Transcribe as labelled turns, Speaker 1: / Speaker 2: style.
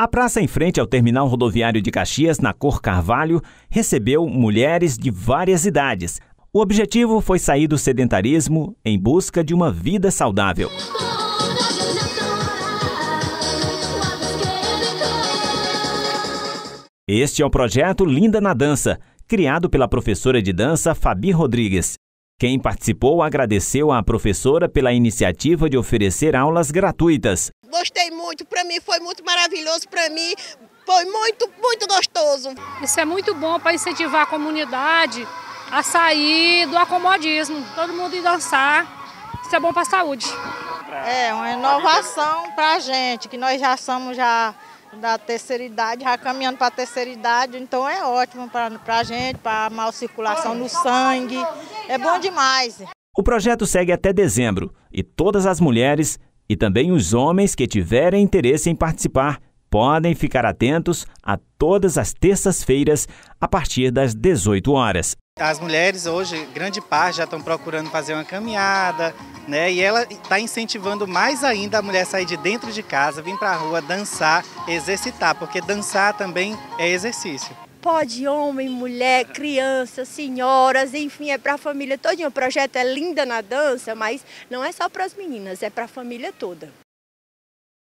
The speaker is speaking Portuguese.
Speaker 1: A praça em frente ao terminal rodoviário de Caxias, na cor Carvalho, recebeu mulheres de várias idades. O objetivo foi sair do sedentarismo em busca de uma vida saudável. Este é o projeto Linda na Dança, criado pela professora de dança Fabi Rodrigues. Quem participou agradeceu à professora pela iniciativa de oferecer aulas gratuitas
Speaker 2: gostei muito, para mim foi muito maravilhoso, para mim foi muito, muito gostoso. Isso é muito bom para incentivar a comunidade a sair do acomodismo, todo mundo ir dançar, isso é bom para a saúde. É uma inovação para a gente, que nós já somos já da terceira idade, já caminhando para a terceira idade, então é ótimo para a gente, para a mal circulação no sangue, é bom demais.
Speaker 1: O projeto segue até dezembro e todas as mulheres e também os homens que tiverem interesse em participar podem ficar atentos a todas as terças-feiras a partir das 18 horas.
Speaker 3: As mulheres hoje, grande parte, já estão procurando fazer uma caminhada, né? E ela está incentivando mais ainda a mulher sair de dentro de casa, vir para a rua, dançar, exercitar, porque dançar também é exercício.
Speaker 2: Pode homem, mulher, crianças senhoras, enfim, é para a família toda. O projeto é Linda na Dança, mas não é só para as meninas, é para a família toda.